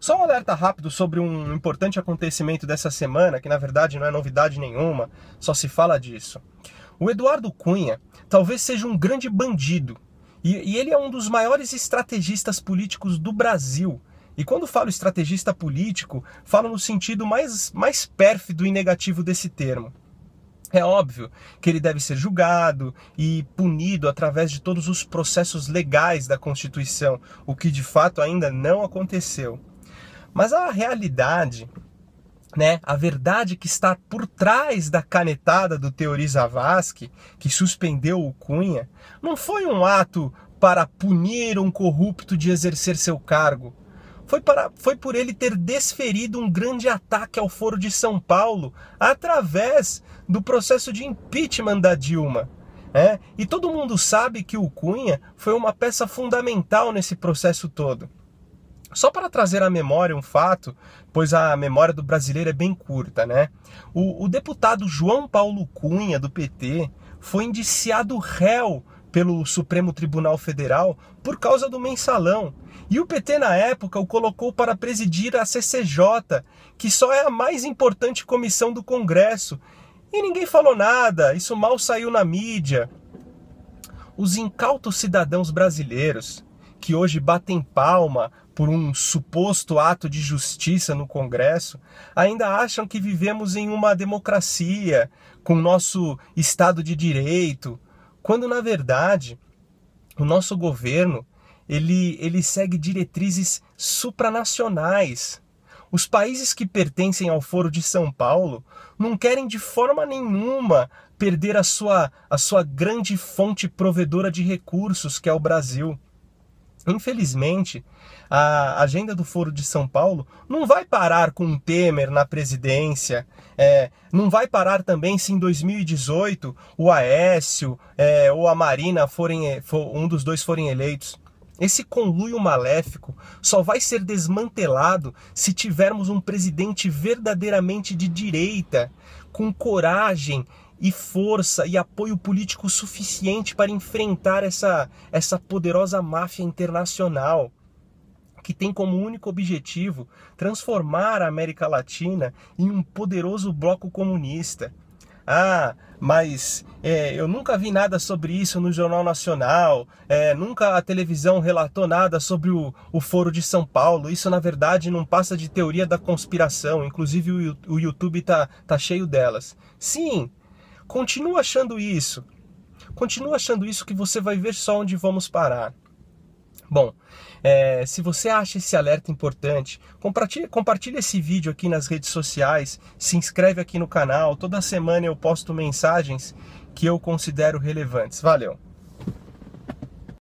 Só um alerta rápido sobre um importante acontecimento dessa semana, que na verdade não é novidade nenhuma, só se fala disso. O Eduardo Cunha talvez seja um grande bandido, e, e ele é um dos maiores estrategistas políticos do Brasil. E quando falo estrategista político, falo no sentido mais, mais pérfido e negativo desse termo. É óbvio que ele deve ser julgado e punido através de todos os processos legais da Constituição, o que de fato ainda não aconteceu. Mas a realidade, né, a verdade que está por trás da canetada do Teori Zavascki, que suspendeu o Cunha, não foi um ato para punir um corrupto de exercer seu cargo. Foi, para, foi por ele ter desferido um grande ataque ao Foro de São Paulo através do processo de impeachment da Dilma. É, e todo mundo sabe que o Cunha foi uma peça fundamental nesse processo todo. Só para trazer à memória um fato, pois a memória do brasileiro é bem curta, né? O, o deputado João Paulo Cunha, do PT, foi indiciado réu pelo Supremo Tribunal Federal por causa do mensalão. E o PT, na época, o colocou para presidir a CCJ, que só é a mais importante comissão do Congresso. E ninguém falou nada, isso mal saiu na mídia. Os incautos cidadãos brasileiros, que hoje batem palma por um suposto ato de justiça no Congresso, ainda acham que vivemos em uma democracia, com nosso Estado de Direito, quando na verdade o nosso governo ele, ele segue diretrizes supranacionais. Os países que pertencem ao Foro de São Paulo não querem de forma nenhuma perder a sua, a sua grande fonte provedora de recursos, que é o Brasil. Infelizmente, a agenda do Foro de São Paulo não vai parar com o Temer na presidência, é, não vai parar também se em 2018 o Aécio é, ou a Marina forem é, for, um dos dois forem eleitos. Esse conluio maléfico só vai ser desmantelado se tivermos um presidente verdadeiramente de direita, com coragem e força e apoio político suficiente para enfrentar essa, essa poderosa máfia internacional que tem como único objetivo transformar a América Latina em um poderoso bloco comunista. Ah, mas é, eu nunca vi nada sobre isso no Jornal Nacional, é, nunca a televisão relatou nada sobre o, o Foro de São Paulo. Isso, na verdade, não passa de teoria da conspiração, inclusive o, o YouTube está tá cheio delas. Sim, Continua achando isso. Continua achando isso que você vai ver só onde vamos parar. Bom, é, se você acha esse alerta importante, compartilha, compartilha esse vídeo aqui nas redes sociais, se inscreve aqui no canal. Toda semana eu posto mensagens que eu considero relevantes. Valeu!